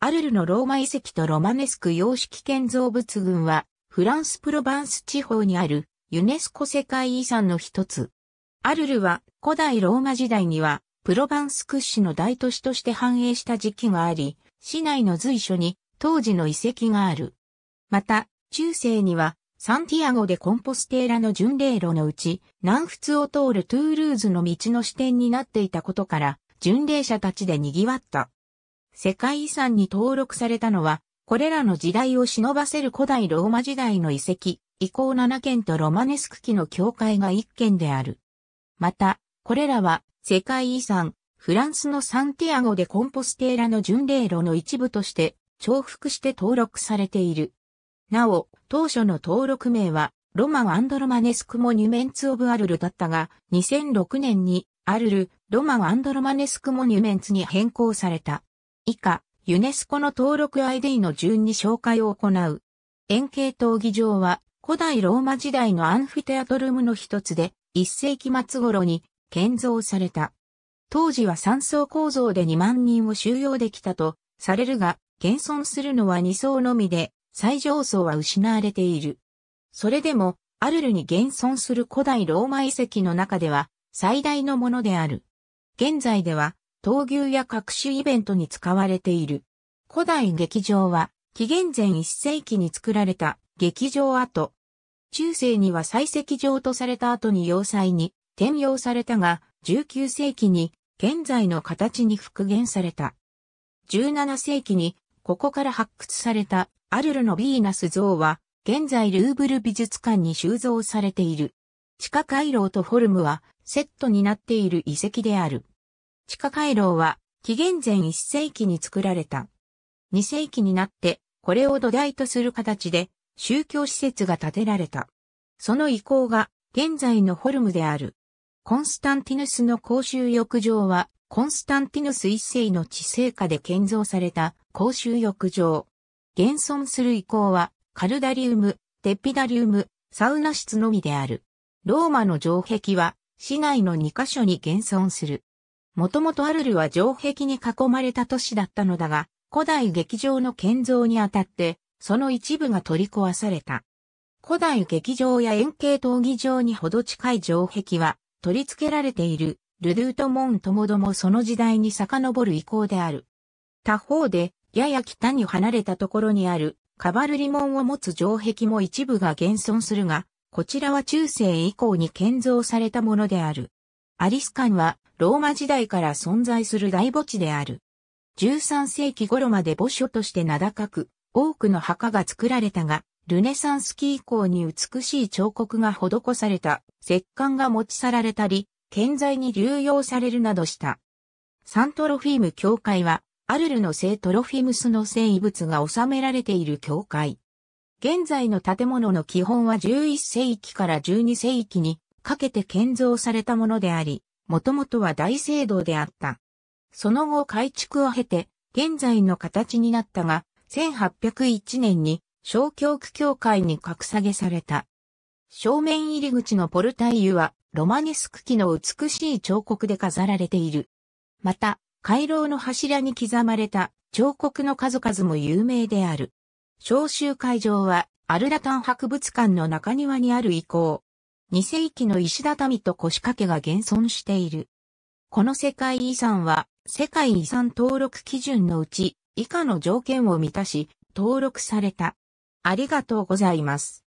アルルのローマ遺跡とロマネスク様式建造物群は、フランスプロバンス地方にあるユネスコ世界遺産の一つ。アルルは古代ローマ時代にはプロバンス屈指の大都市として繁栄した時期があり、市内の随所に当時の遺跡がある。また、中世にはサンティアゴでコンポステーラの巡礼路のうち、南仏を通るトゥールーズの道の支点になっていたことから、巡礼者たちで賑わった。世界遺産に登録されたのは、これらの時代を忍ばせる古代ローマ時代の遺跡、遺構7件とロマネスク期の教会が1件である。また、これらは世界遺産、フランスのサンティアゴでコンポステーラの巡礼路の一部として重複して登録されている。なお、当初の登録名は、ロマンロマネスクモニュメンツ・オブ・アルルだったが、2006年に、アルル、ロマンロマネスクモニュメンツに変更された。以下、ユネスコの登録 ID の順に紹介を行う。円形闘技場は古代ローマ時代のアンフィテアトルムの一つで、1世紀末頃に建造された。当時は3層構造で2万人を収容できたとされるが、現存するのは2層のみで、最上層は失われている。それでも、アルルに現存する古代ローマ遺跡の中では、最大のものである。現在では、闘牛や各種イベントに使われている。古代劇場は、紀元前1世紀に作られた劇場跡。中世には採石場とされた後に要塞に転用されたが、19世紀に現在の形に復元された。17世紀にここから発掘されたアルルのヴィーナス像は、現在ルーブル美術館に収蔵されている。地下回廊とフォルムはセットになっている遺跡である。地下回廊は紀元前1世紀に作られた。2世紀になってこれを土台とする形で宗教施設が建てられた。その遺構が現在のホルムである。コンスタンティヌスの公衆浴場はコンスタンティヌス一世の治世下で建造された公衆浴場。現存する遺構はカルダリウム、テピダリウム、サウナ室のみである。ローマの城壁は市内の2カ所に現存する。もともとアルルは城壁に囲まれた都市だったのだが、古代劇場の建造にあたって、その一部が取り壊された。古代劇場や円形闘技場にほど近い城壁は、取り付けられている、ルドゥートモンともどもその時代に遡る意向である。他方で、やや北に離れたところにある、カバルリ門を持つ城壁も一部が現存するが、こちらは中世以降に建造されたものである。アリスカンはローマ時代から存在する大墓地である。13世紀頃まで墓所として名高く、多くの墓が作られたが、ルネサンス期以降に美しい彫刻が施された石棺が持ち去られたり、建材に流用されるなどした。サントロフィーム教会は、アルルの聖トロフィムスの聖遺物が収められている教会。現在の建物の基本は11世紀から12世紀にかけて建造されたものであり、もともとは大聖堂であった。その後改築を経て、現在の形になったが、1801年に小教区教会に格下げされた。正面入り口のポルタイユは、ロマネスク期の美しい彫刻で飾られている。また、回廊の柱に刻まれた彫刻の数々も有名である。召集会場は、アルラタン博物館の中庭にある遺構。2世紀の石畳と腰掛けが現存している。この世界遺産は、世界遺産登録基準のうち、以下の条件を満たし、登録された。ありがとうございます。